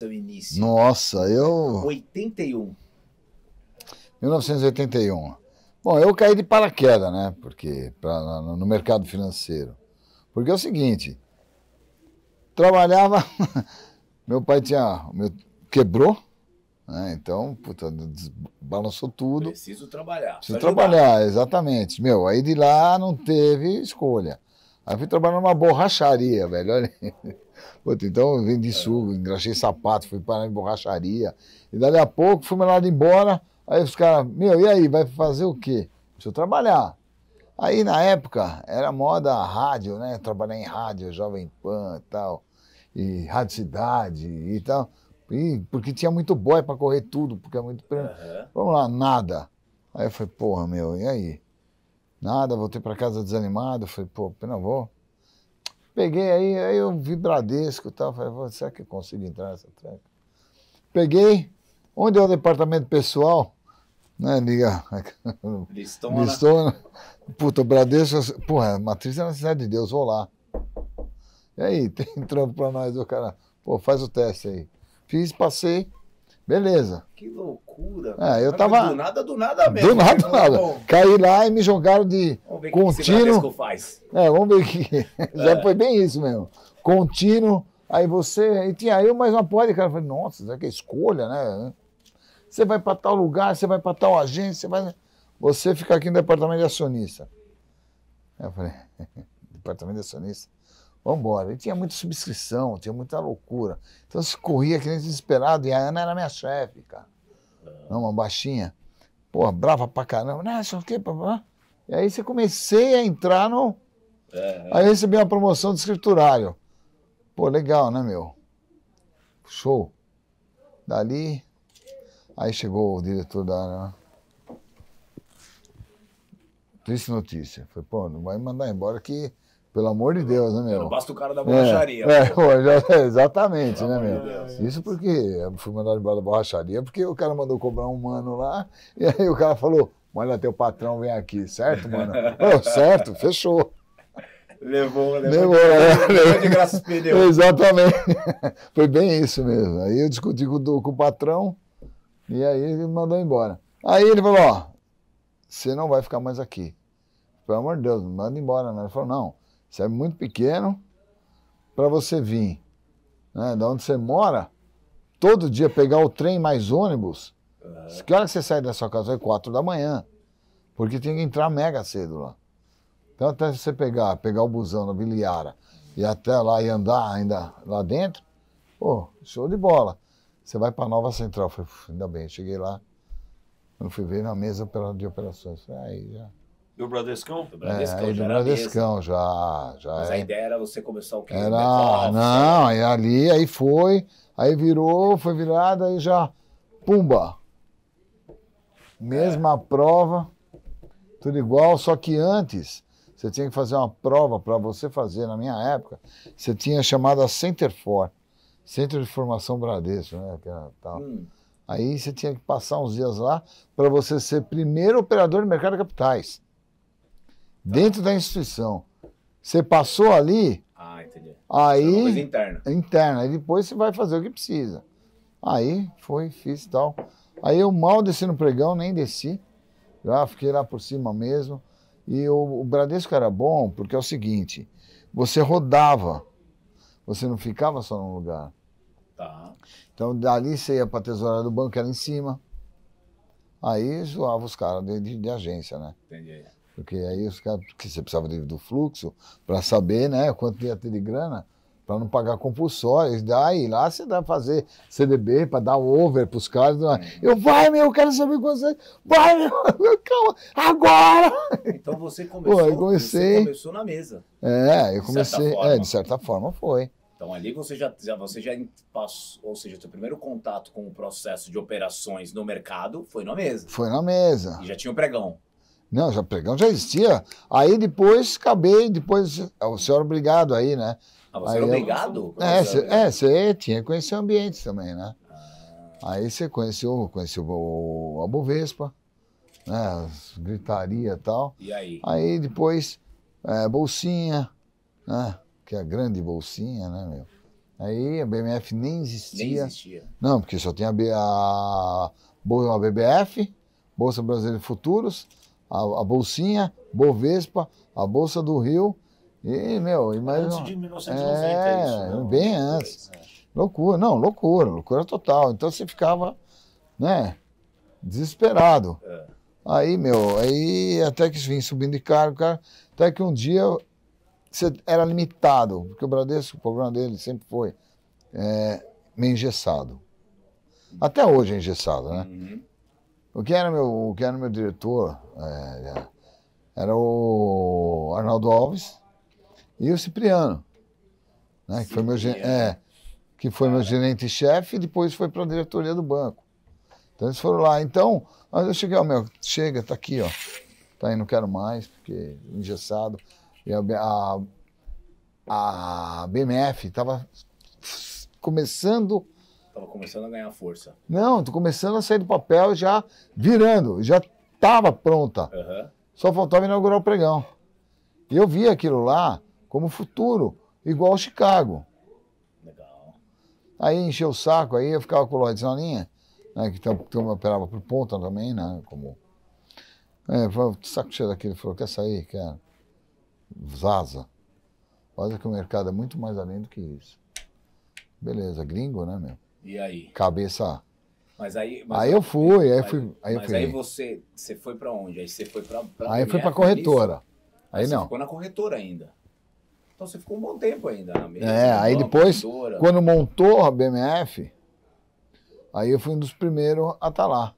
seu início? Nossa, eu. 81. 1981. Bom, eu caí de paraquedas, né? Porque pra, no mercado financeiro. Porque é o seguinte, trabalhava, meu pai tinha, meu, quebrou, né? Então, puta, balançou tudo. Preciso trabalhar. Preciso trabalhar, exatamente. Meu, aí de lá não teve escolha. Aí fui trabalhar numa borracharia, velho, olha Puta, então eu vendi suco, engraxei sapato, fui parar em borracharia. E dali a pouco fui mandado embora. Aí os caras, meu, e aí, vai fazer o quê? Deixa eu trabalhar. Aí na época era moda rádio, né? Trabalhar em rádio, Jovem Pan e tal, e Rádio Cidade e tal. E, porque tinha muito boy para correr tudo, porque é muito. Uhum. Vamos lá, nada. Aí eu falei, porra, meu, e aí? Nada, voltei para casa desanimado. Falei, pô, não vou Peguei aí, aí eu vi Bradesco e tal. Falei, será que eu consigo entrar nessa tranca? Peguei, onde é o departamento pessoal? Né, liga. Listona. Listona. Puta, Bradesco. Porra, Matriz é na cidade de Deus, vou lá. E aí, tem trampo pra nós, o cara. Pô, faz o teste aí. Fiz, passei. Beleza. Que loucura. É, eu tava... Do nada, do nada mesmo. Do né? nada, do nada. Caí lá e me jogaram de vamos ver o Que faz. É, vamos ver que. Já é. foi bem isso mesmo. Contínuo. Aí você. E tinha eu mais uma porra de cara. Eu falei, nossa, será que é escolha, né? Você vai para tal lugar, você vai para tal agência, vai... você fica aqui no departamento de acionista. Eu falei, departamento de acionista? Vamos embora. E tinha muita subscrição, tinha muita loucura. Então se corria que nem desesperado. E a Ana era minha chefe, cara. Ah. Não, uma baixinha. Pô, brava pra caramba. Não, Só que E aí você comecei a entrar no. É, é. Aí recebi uma promoção de escriturário. Pô, legal, né, meu? Show. Dali. Aí chegou o diretor da. Né? Triste notícia. Foi, pô, não vai mandar embora que pelo amor de Deus, né, meu? Não basta o cara da é, borracharia. É, é, exatamente, Pelo né, meu? Deus. Isso porque eu fui mandado embora da borracharia, porque o cara mandou cobrar um mano lá, e aí o cara falou: olha teu patrão vem aqui, certo, mano? certo, fechou. Levou, levou. Levou, levou, é. levou de graça os Exatamente. Foi bem isso mesmo. Aí eu discuti com, com o patrão, e aí ele mandou embora. Aí ele falou: ó, você não vai ficar mais aqui. Pelo amor de Deus, manda embora, né? Ele falou: não você é muito pequeno para você vir né, da onde você mora, todo dia pegar o trem mais ônibus. Uhum. Que hora que você sai da sua casa? É quatro da manhã. Porque tem que entrar mega cedo lá. Então, até você pegar, pegar o busão na Biliara e até lá e andar ainda lá dentro, pô, show de bola. Você vai para Nova Central. falei, ainda bem, cheguei lá. Eu fui ver na mesa de operações. Falei, aí já. Do Bradescão? Do é, Bradescão, é, já Bradescão já, já. Mas é... a ideia era você começar o que? Era, não, aí ali, aí foi, aí virou, foi virada, aí já, pumba. Mesma é. prova, tudo igual, só que antes você tinha que fazer uma prova para você fazer, na minha época, você tinha chamado Center Centerfor, Centro de Formação Bradesco, né? Aquela, tal. Hum. Aí você tinha que passar uns dias lá para você ser primeiro operador de mercado de capitais dentro da instituição. Você passou ali. Ah, entendi. Aí. É uma coisa interna. Interna. Aí depois você vai fazer o que precisa. Aí foi, fiz e tal. Aí eu mal desci no pregão, nem desci. Já fiquei lá por cima mesmo. E o, o Bradesco era bom porque é o seguinte: você rodava, você não ficava só num lugar. Tá. Então dali você ia para a tesouraria do banco, que era em cima. Aí zoava os caras de, de, de agência, né? Entendi. Porque aí os caras. Porque você precisava do fluxo para saber né, quanto ia ter de grana para não pagar compulsórios. Daí lá você dá fazer CDB para dar over para os caras. Né? Eu, vai, meu, eu quero saber com você. Vai, meu, calma, agora! Então você começou, Pô, comecei... você começou na mesa. É, eu comecei. De é, de certa forma foi. Então ali você já, já, você já passou, ou seja, seu primeiro contato com o processo de operações no mercado foi na mesa. Foi na mesa. E já tinha o um pregão. Não, já pregão já existia. Aí depois acabei, depois é, o senhor obrigado aí, né? Ah, você aí, obrigado? Eu, é, você, é, você tinha que conhecer o ambiente também, né? Ah. Aí você conheceu, conheceu o, a Bovespa, né? As gritaria e tal. E aí? Aí depois, é, Bolsinha, né? Que é a grande Bolsinha, né, meu? Aí a BMF nem existia. Nem existia. Não, porque só tinha a, a, a BBF, Bolsa Brasileira de Futuros, a, a bolsinha, Bovespa, a Bolsa do Rio. E, meu, imagina. Antes de 1990, é, isso. Não? Né? É, bem antes. É. Loucura, não, loucura, loucura total. Então você ficava, né, desesperado. É. Aí, meu, aí até que vim subindo de cargo, cara, até que um dia você era limitado, porque o Bradesco, o problema dele sempre foi é, meio engessado. Até hoje é engessado, né? Uhum. O que era meu, o que era meu diretor é, é, era o Arnaldo Alves e o Cipriano, né, que, foi meu, é, que foi meu gerente-chefe e depois foi para a diretoria do banco. Então eles foram lá. Então, eu cheguei, ó, meu, chega, tá aqui, ó. Tá aí, não quero mais, porque engessado. E a, a, a BMF estava começando Tava começando a ganhar força. Não, tô começando a sair do papel já virando, já tava pronta. Uhum. Só faltava inaugurar o pregão. E eu vi aquilo lá como futuro, igual ao Chicago. Legal. Aí encheu o saco, aí eu ficava com o Lloyd Zoninha, né, que também operava por ponta também, né? Como. É, saco cheio daquele, falou, quer sair, quer. vaza Olha que o mercado é muito mais além do que isso. Beleza, gringo, né, meu? E aí? Cabeça. Mas aí, mas aí eu fui, aí, aí fui. Aí mas fui. aí você, você foi para onde? Aí você foi para. Aí eu fui para corretora. Isso? Aí, não. Você ficou na corretora ainda. Então você ficou um bom tempo ainda na mesa. É, aí depois, quando montou a BMF, aí eu fui um dos primeiros a estar tá lá.